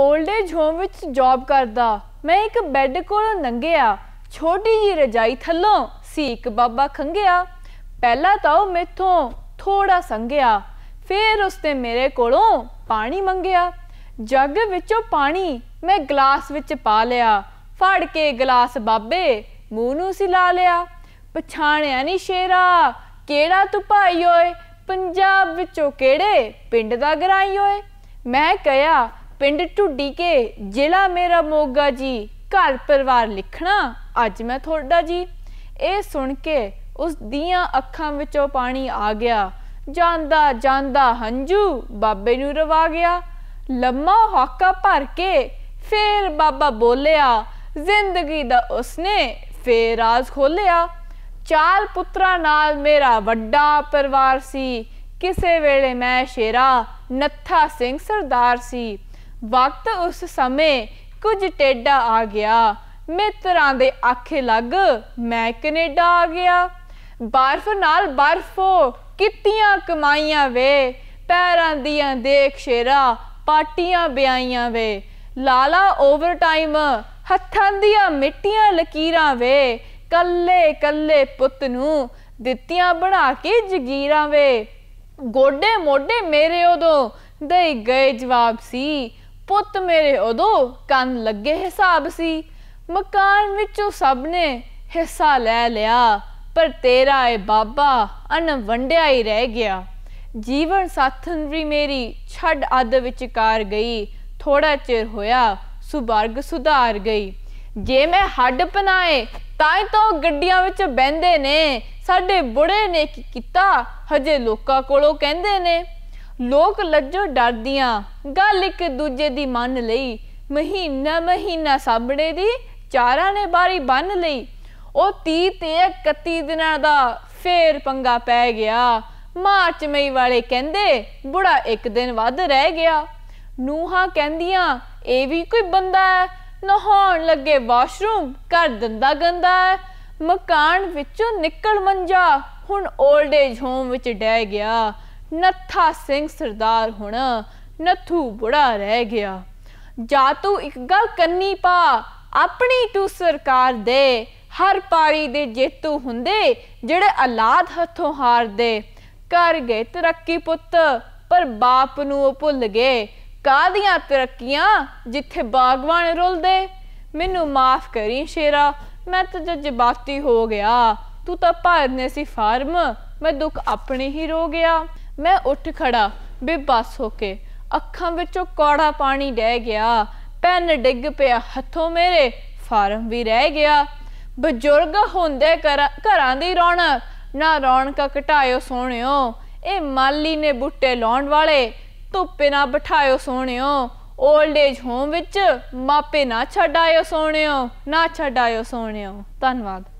old age home ਵਿੱਚ job ਕਰਦਾ ਮੈਂ ਇੱਕ ਬੈੱਡ ਕੋਲ ਨੰਗਿਆ ਛੋਟੀ ਜੀ ਰਜਾਈ ਥੱਲੋਂ ਸੀ ਇੱਕ ਬਾਬਾ ਖੰਗਿਆ ਪਹਿਲਾਂ ਤਾਂ ਉਹ ਮੇਥੋਂ ਥੋੜਾ ਸੰਗਿਆ ਫੇਰ ਉਸਤੇ ਮੇਰੇ ਕੋਲੋਂ ਪਾਣੀ ਮੰਗਿਆ ਜੱਗ ਵਿੱਚੋਂ ਪਾਣੀ ਮੈਂ ਗਲਾਸ ਵਿੱਚ ਪਾ ਲਿਆ ਫੜ ਕੇ ਗਲਾਸ ਬਾਬੇ ਮੂੰਹ ਨੂੰ ਸਿਲਾ ਲਿਆ ਪਛਾਣਿਆ ਨਹੀਂ ਸ਼ੇਰਾ ਕਿਹੜਾ ਤੂੰ ਭਾਈ ਓਏ ਪੰਜਾਬ ਵਿੱਚੋਂ ਕਿਹੜੇ ਪਿੰਡ ਦਾ ਗਰਾਈ ਓਏ ਮੈਂ ਕਿਹਾ ਪਿੰਡ ਢੁੱਡੀ ਕੇ ਜ਼ਿਲ੍ਹਾ ਮੇਰਾ ਮੋਗਾ ਜੀ ਘਰ ਪਰਿਵਾਰ ਲਿਖਣਾ ਅੱਜ ਮੈਂ ਤੁਹਾਡਾ ਜੀ ਇਹ ਸੁਣ ਕੇ ਉਸ ਦੀਆਂ ਅੱਖਾਂ ਵਿੱਚੋਂ ਪਾਣੀ ਆ ਗਿਆ ਜਾਂਦਾ ਜਾਂਦਾ ਹੰਝੂ ਬਾਬੇ ਨੂੰ ਰਵਾ ਗਿਆ ਲੰਮਾ ਹੌਕਾ ਭਰ ਕੇ ਫੇਰ ਬਾਬਾ ਬੋਲਿਆ ਜ਼ਿੰਦਗੀ ਦਾ ਉਸਨੇ ਫੇਰ ਰਾਜ਼ ਖੋਲਿਆ ਚਾਰ ਪੁੱਤਰਾ ਨਾਲ ਮੇਰਾ ਵੱਡਾ ਪਰਿਵਾਰ ਸੀ ਕਿਸੇ ਵੇਲੇ ਮੈਂ ਸ਼ੇਰਾ ਨੱਥਾ ਸਿੰਘ ਸਰਦਾਰ ਸੀ ਵਕਤ ਉਸ ਸਮੇ ਕੁਝ ਟੇਡਾ ਆ ਗਿਆ ਮਿੱਤਰਾਂ ਦੇ ਆਖੇ ਲੱਗ ਮੈਂ ਕੈਨੇਡਾ ਆ ਗਿਆ ਬਰਫ਼ ਨਾਲ ਬਰਫ਼ੋ ਕਿਤੀਆਂ ਕਮਾਈਆਂ ਵੇ ਪੈਰਾਂ ਦੀਆਂ ਦੇਖ ਸ਼ੇਰਾ ਪਾਟੀਆਂ ਬਿਆਈਆਂ ਵੇ ਲਾਲਾ ਓਵਰ ਟਾਈਮ ਹੱਥਾਂ ਦੀਆਂ ਮਿੱਟੀਆਂ ਲਕੀਰਾਂ ਵੇ ਕੱਲੇ ਕੱਲੇ ਪੁੱਤ ਨੂੰ ਦਿੱਤੀਆਂ ਬਣਾ ਕੇ ਜਗੀਰਾਂ ਵੇ ਗੋਡੇ ਮੋਢੇ ਮੇਰੇ ਉਦੋਂ ਦੇ ਗਏ ਜਵਾਬ ਸੀ ਪੁੱਤ ਮੇਰੇ ਉਦੋਂ ਕੰਨ ਲੱਗੇ ਹਿਸਾਬ ਸੀ ਮਕਾਨ ਵਿੱਚੋਂ ਸਭ ਨੇ ਹਿੱਸਾ ਲੈ ਲਿਆ ਪਰ ਤੇਰਾ ਏ ਬਾਬਾ ਅਨ ਵੰਡਿਆ ਹੀ ਰਹਿ ਗਿਆ ਜੀਵਨ ਸਾਥਨ ਵੀ ਮੇਰੀ ਛੱਡ ਅੱਧ ਵਿਚਕਾਰ ਗਈ ਥੋੜਾ ਚਿਰ ਹੋਇਆ ਸੁਬਰਗ ਸੁਧਾਰ ਗਈ ਜੇ ਮੈਂ ਹੱਡ ਪਨਾਏ ਤਾਂ ਹੀ ਤਾਂ ਗੱਡੀਆਂ ਵਿੱਚ ਬੈੰਦੇ ਨੇ ਸਾਡੇ ਬੁੜੇ ਨੇ ਕੀ ਕੀਤਾ ਹਜੇ ਲੋਕਾਂ ਕੋਲੋਂ ਕਹਿੰਦੇ ਨੇ ਲੋਕ ਲੱਜੋ ਡਰਦੀਆਂ ਗੱਲ ਇੱਕ ਦੂਜੇ ਦੀ ਮੰਨ ਲਈ ਮਹੀਨਾ ਮਹੀਨਾ ਸਾਹਮਣੇ ਦੀ ਚਾਰਾਂ ਨੇ ਬਾਰੀ ਬੰਨ ਲਈ ਉਹ 30 ਤੇ 31 ਦਿਨਾਂ ਦਾ ਫੇਰ ਪੰਗਾ ਪੈ ਗਿਆ ਮਾਰਚ ਮਈ ਵਾਲੇ ਕਹਿੰਦੇ ਬੁੜਾ ਇੱਕ ਦਿਨ ਵੱਧ ਰਹਿ ਗਿਆ ਨੂਹਾ ਕਹਿੰਦੀਆਂ ਇਹ ਵੀ ਕੋਈ ਬੰਦਾ ਹੈ ਨਹਾਉਣ ਲੱਗੇ ਵਾਸ਼ਰੂਮ ਕਰ ਦਿੰਦਾ ਗੰਦਾ ਹੈ ਮਕਾਨ ਵਿੱਚੋਂ ਨਿਕਲ ਮੰਜਾ ਹੁਣ 올ਡ ਏਜ ਹੋਮ ਵਿੱਚ ਡਹਿ ਗਿਆ ਨੱਥਾ ਸਿੰਘ ਸਰਦਾਰ ਹੁਣ ਨੱਥੂ ਬੁੜਾ ਰਹਿ ਗਿਆ ਜਾ ਤੂੰ ਇੱਕ ਗੱਲ ਕੰਨੀ ਪਾ ਆਪਣੀ ਤੂੰ ਸਰਕਾਰ ਦੇ ਹਰ ਪਾਰੀ ਦੇ ਜੇਤੂ ਹੁੰਦੇ ਜਿਹੜੇ ਔਲਾਦ ਹੱਥੋਂ ਹਾਰਦੇ ਕਰ ਗਏ ਤਰੱਕੀ ਪੁੱਤ ਪਰ ਬਾਪ ਨੂੰ ਉਹ ਭੁੱਲ ਗਏ ਕਾਦੀਆਂ ਤਰੱਕੀਆਂ ਜਿੱਥੇ ਬਾਗਵਾਨ ਰੁੱਲਦੇ ਮੈਨੂੰ ਮਾਫ ਕਰੀ ਸ਼ੇਰਾ ਮੈਂ ਤਾਂ ਜਜ਼ਬਾਤੀ ਹੋ ਗਿਆ ਤੂੰ ਤਾਂ ਭਰਨੇ ਸੀ ਫਾਰਮ ਮੈਂ ਦੁੱਖ ਆਪਣੇ ਹੀ ਰੋ ਗਿਆ ਮੈਂ ਉੱਠ ਖੜਾ ਬੇਬਸ ਹੋ ਕੇ ਅੱਖਾਂ ਵਿੱਚੋਂ ਕੌੜਾ ਪਾਣੀ ਡਹਿ ਗਿਆ ਪੈਨ ਡਿੱਗ ਪਿਆ ਹੱਥੋਂ ਮੇਰੇ ਫਾਰਮ ਵੀ ਰਹਿ ਗਿਆ ਬਜ਼ੁਰਗ ਹੁੰਦੇ ਘਰਾਂ ਦੀ ਰੌਣਕ ਨਾ ਰੌਣਕ ਘਟਾਇਓ ਸੋਹਣਿਓ ਇਹ ਮਾਲੀ ਨੇ ਬੁੱਟੇ ਲਾਉਣ ਵਾਲੇ ਧੁੱਪੇ ਨਾ ਬਿਠਾਇਓ ਸੋਹਣਿਓ 올ਡ ਏਜ ਹੋਮ ਵਿੱਚ ਮਾਪੇ ਨਾ ਛੱਡਾਇਓ ਸੋਹਣਿਓ ਨਾ ਛੱਡਾਇਓ ਸੋਹਣਿਓ ਧੰਨਵਾਦ